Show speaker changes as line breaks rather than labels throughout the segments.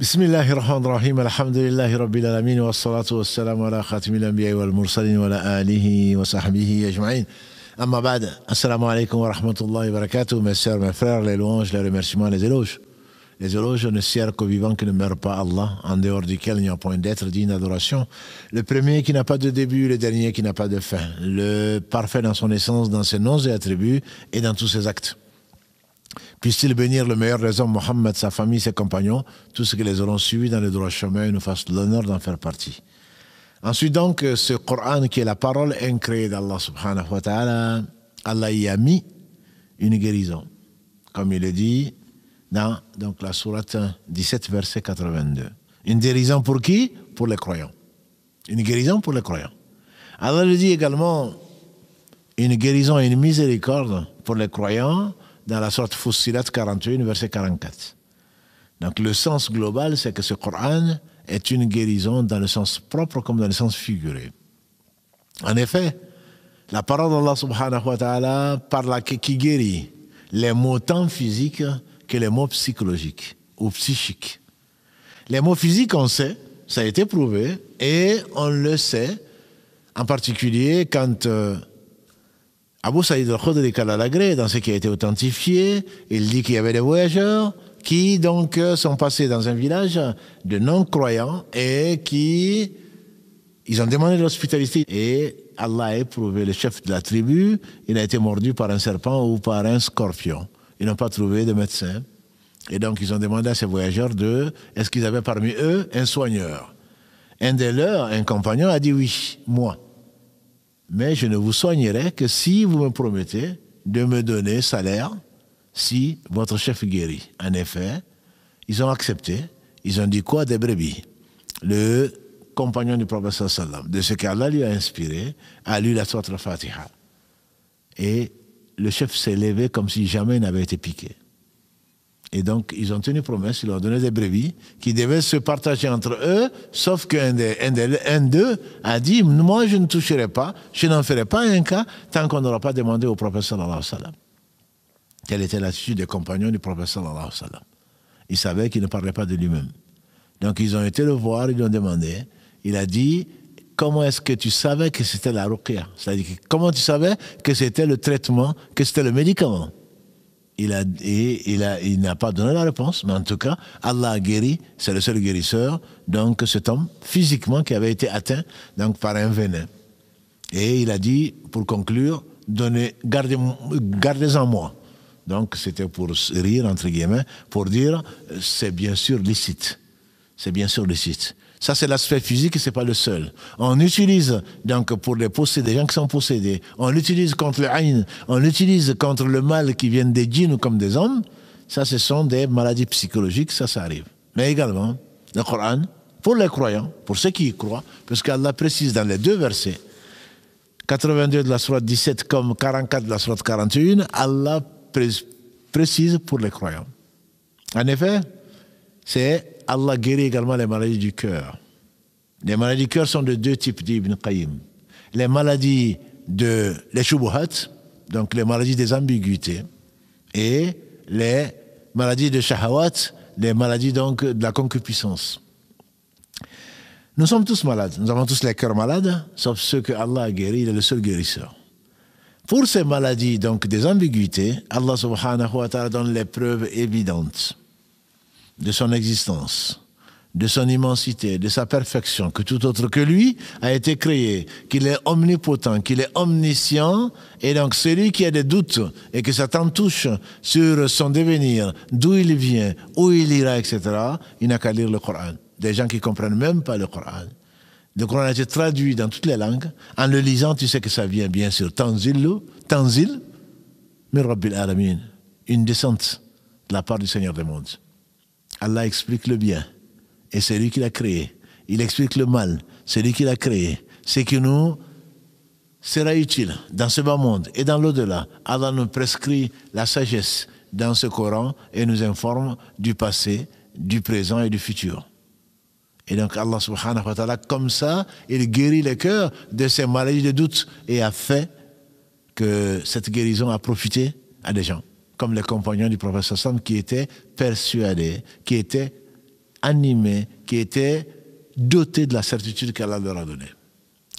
بسم الله الرحمن الرحيم الحمد لله رب العالمين والصلاة والسلام على خاتم الأنبياء والمرسلين وعلى آله وصحبه أجمعين أما بعد السلام عليكم ورحمة الله وبركاته mes sœurs, mes frères, les louanges, les remerciements, les éloges Les éloges ne servent qu'aux vivants qui ne meurent pas Allah, en dehors duquel il n'y a point d'être digne d'adoration. Le premier qui n'a pas de début, le dernier qui n'a pas de fin. Le parfait dans son essence, dans ses noms et attributs et dans tous ses actes. Puisse-t-il bénir le meilleur des hommes, Mohammed, sa famille, ses compagnons, tous ceux qui les auront suivis dans le droit chemin et nous fassent l'honneur d'en faire partie. Ensuite donc, euh, ce Coran qui est la parole incréée d'Allah subhanahu wa ta'ala, Allah y a mis une guérison. Comme il le dit dans donc, la sourate 17, verset 82. Une guérison pour qui Pour les croyants. Une guérison pour les croyants. Allah le dit également, une guérison et une miséricorde pour les croyants dans la sorte Fussilat 41, verset 44. Donc le sens global, c'est que ce Coran est une guérison dans le sens propre comme dans le sens figuré. En effet, la parole d'Allah subhanahu wa ta'ala par laquelle qui guérit les mots tant physiques que les mots psychologiques ou psychiques. Les mots physiques, on sait, ça a été prouvé, et on le sait, en particulier quand euh, Abu Saïd al-Khudri Lagré, dans ce qui a été authentifié, il dit qu'il y avait des voyageurs qui donc sont passés dans un village de non-croyants et qui ils ont demandé l'hospitalité et Allah a éprouvé le chef de la tribu, il a été mordu par un serpent ou par un scorpion. Ils n'ont pas trouvé de médecin. Et donc ils ont demandé à ces voyageurs de est-ce qu'ils avaient parmi eux un soigneur. Un de leurs, un compagnon, a dit oui, moi mais je ne vous soignerai que si vous me promettez de me donner salaire si votre chef guérit. En effet, ils ont accepté. Ils ont dit quoi Des brebis. Le compagnon du prophète sallam, de ce qu'Allah lui a inspiré, a lu la sourate Fatiha. Et le chef s'est levé comme si jamais il n'avait été piqué. Et donc, ils ont tenu promesse, ils leur ont donné des brebis qui devaient se partager entre eux, sauf qu'un d'eux a dit, moi je ne toucherai pas, je n'en ferai pas un cas tant qu'on n'aura pas demandé au Professeur. sallallahu Quelle était l'attitude des compagnons du Professeur. sallallahu alayhi Il savait qu'il ne parlait pas de lui-même. Donc ils ont été le voir, ils lui ont demandé, il a dit, comment est-ce que tu savais que c'était la ruqya C'est-à-dire, comment tu savais que c'était le traitement, que c'était le médicament il et, il il n'a pas donné la réponse, mais en tout cas, Allah a guéri, c'est le seul guérisseur, donc cet homme, physiquement, qui avait été atteint donc, par un venin. Et il a dit, pour conclure, gardez, gardez-en moi. Donc c'était pour rire, entre guillemets, pour dire, c'est bien sûr licite. C'est bien sûr licite. Ça, c'est l'aspect physique et n'est pas le seul. On utilise, donc, pour les possédés, les gens qui sont possédés, on l'utilise contre le haïn, on l'utilise contre le mal qui vient des djinns ou comme des hommes. Ça, ce sont des maladies psychologiques, ça, ça arrive. Mais également, le Coran, pour les croyants, pour ceux qui y croient, parce qu'Allah précise dans les deux versets, 82 de la sourate 17 comme 44 de la sourate 41, Allah précise pour les croyants. En effet, c'est Allah guérit également les maladies du cœur. Les maladies du cœur sont de deux types, d'Ibn Ibn Qayyim. Les maladies de les donc les maladies des ambiguïtés, et les maladies de shahawat, les maladies donc de la concupiscence. Nous sommes tous malades, nous avons tous les cœurs malades, sauf ceux que Allah a guéris, il est le seul guérisseur. Pour ces maladies, donc des ambiguïtés, Allah subhanahu wa ta'ala donne les preuves évidentes de son existence, de son immensité, de sa perfection, que tout autre que lui a été créé, qu'il est omnipotent, qu'il est omniscient, et donc celui qui a des doutes et que Satan touche sur son devenir, d'où il vient, où il ira, etc., il n'a qu'à lire le Coran. Des gens qui comprennent même pas le Coran. Le Coran a été traduit dans toutes les langues. En le lisant, tu sais que ça vient bien sûr. Tanzil, Tanzil, mais Alamin. Une descente de la part du Seigneur des mondes. Allah explique le bien et c'est lui qui l'a créé. Il explique le mal, c'est lui qui l'a créé. Ce qui nous sera utile dans ce bas monde et dans l'au-delà. Allah nous prescrit la sagesse dans ce Coran et nous informe du passé, du présent et du futur. Et donc Allah subhanahu wa ta'ala, comme ça, il guérit le cœurs de ces maladies de doute et a fait que cette guérison a profité à des gens comme les compagnons du professeur Sam, qui étaient persuadés, qui étaient animés, qui étaient dotés de la certitude qu'Allah leur a donnée.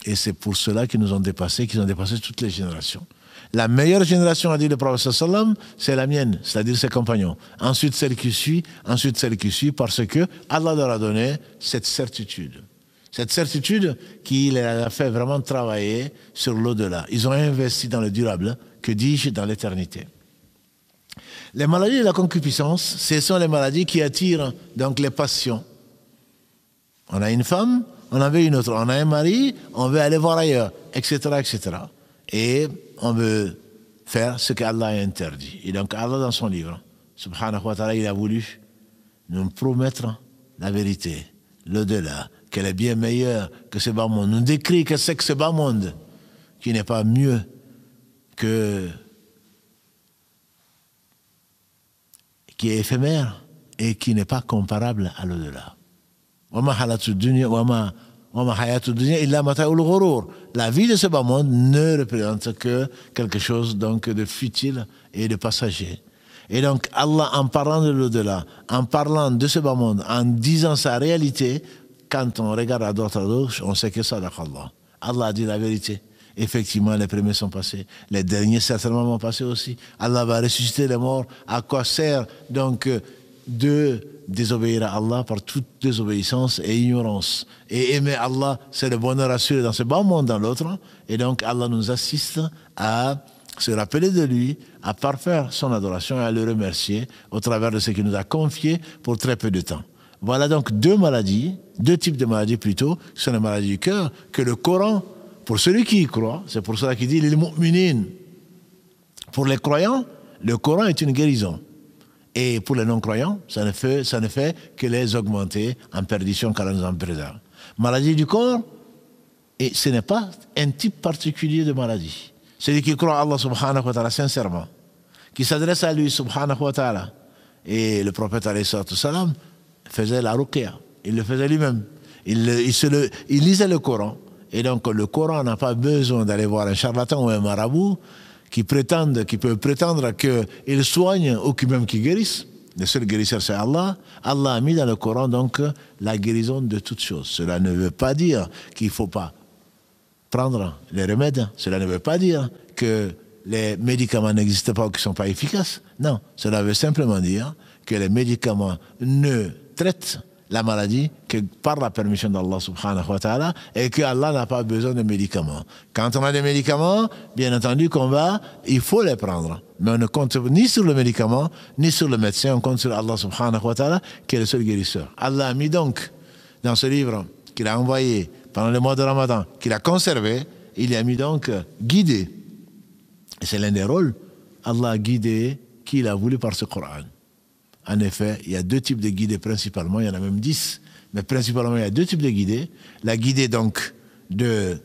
Et c'est pour cela qu'ils nous ont dépassés, qu'ils ont dépassé toutes les générations. La meilleure génération, a dit le professeur sallam, c'est la mienne, c'est-à-dire ses compagnons. Ensuite celle qui suit, ensuite celle qui suit, parce que Allah leur a donné cette certitude. Cette certitude qui les a fait vraiment travailler sur l'au-delà. Ils ont investi dans le durable, que dis-je, dans l'éternité. Les maladies de la concupiscence, ce sont les maladies qui attirent donc les passions. On a une femme, on avait une autre. On a un mari, on veut aller voir ailleurs, etc., etc. Et on veut faire ce qu'Allah a interdit. Et donc Allah, dans son livre, subhanahu wa ta'ala, il a voulu nous promettre la vérité, l'au-delà, qu'elle est bien meilleure que ce bas monde. Nous décrit que c'est que ce bas monde, qui n'est pas mieux que qui est éphémère et qui n'est pas comparable à l'au-delà. La vie de ce bas monde ne représente que quelque chose donc de futile et de passager. Et donc Allah, en parlant de l'au-delà, en parlant de ce bas monde, en disant sa réalité, quand on regarde à droite à gauche, on sait que ça, Allah. Allah dit la vérité. Effectivement, les premiers sont passés. Les derniers certainement vont passer aussi. Allah va ressusciter les morts. À quoi sert donc euh, de désobéir à Allah par toute désobéissance et ignorance. Et aimer Allah, c'est le bonheur assuré dans ce bon monde, dans l'autre. Hein. Et donc Allah nous assiste à se rappeler de lui, à parfaire son adoration et à le remercier au travers de ce qu'il nous a confié pour très peu de temps. Voilà donc deux maladies, deux types de maladies plutôt, qui sont les maladies du cœur que le Coran pour celui qui y croit, c'est pour cela qu'il dit les Pour les croyants, le Coran est une guérison. Et pour les non-croyants, ça ne, fait, ça ne fait que les augmenter en perdition car nous en présent. Maladie du corps, et ce n'est pas un type particulier de maladie. Celui qui croit à Allah subhanahu wa ta'ala sincèrement, qui s'adresse à lui subhanahu wa ta'ala. Et le prophète alayhi salam faisait la ruqya. Il le faisait lui-même. Il, il, il lisait le Coran et donc le Coran n'a pas besoin d'aller voir un charlatan ou un marabout qui prétendent, qui peut prétendre qu'il soigne ou même qu'il guérissent. Le seul guérisseur, c'est Allah. Allah a mis dans le Coran donc la guérison de toutes choses. Cela ne veut pas dire qu'il ne faut pas prendre les remèdes. Cela ne veut pas dire que les médicaments n'existent pas ou qu'ils ne sont pas efficaces. Non, cela veut simplement dire que les médicaments ne traitent la maladie que par la permission d'Allah subhanahu wa ta'ala et que Allah n'a pas besoin de médicaments. Quand on a des médicaments, bien entendu qu'on va, il faut les prendre. Mais on ne compte ni sur le médicament, ni sur le médecin, on compte sur Allah subhanahu wa ta'ala qui est le seul guérisseur. Allah a mis donc dans ce livre qu'il a envoyé pendant le mois de Ramadan, qu'il a conservé, il a mis donc euh, guidé. C'est l'un des rôles. Allah a guidé qui a voulu par ce Coran. En effet, il y a deux types de guidés principalement, il y en a même dix, mais principalement il y a deux types de guidés. La guidée donc de,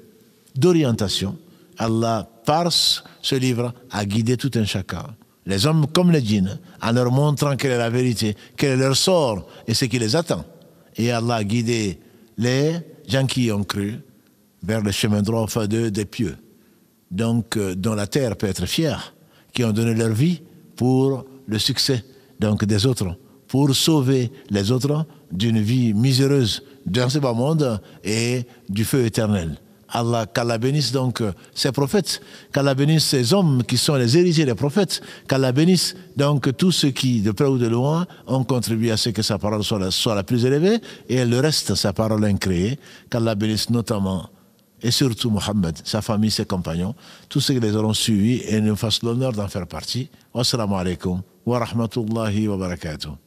d'orientation. Allah, par ce livre, a guidé tout un chacun. Les hommes comme les djinns, en leur montrant quelle est la vérité, quel est leur sort et ce qui les attend. Et Allah a guidé les gens qui ont cru vers le chemin droit de, des pieux, donc euh, dont la terre peut être fière, qui ont donné leur vie pour le succès donc des autres, pour sauver les autres d'une vie miséreuse dans ce bas monde et du feu éternel. Allah, qu'Allah bénisse donc euh, ses prophètes, qu'Allah bénisse ces hommes qui sont les héritiers des prophètes, qu'Allah bénisse donc tous ceux qui, de près ou de loin, ont contribué à ce que sa parole soit la, plus élevée et le reste, sa parole incréée, qu'Allah bénisse notamment et surtout Mohammed, sa famille, ses compagnons, tous ceux qui les auront suivis et nous fassent l'honneur d'en faire partie. Wassalamu alaikum ورحمه الله وبركاته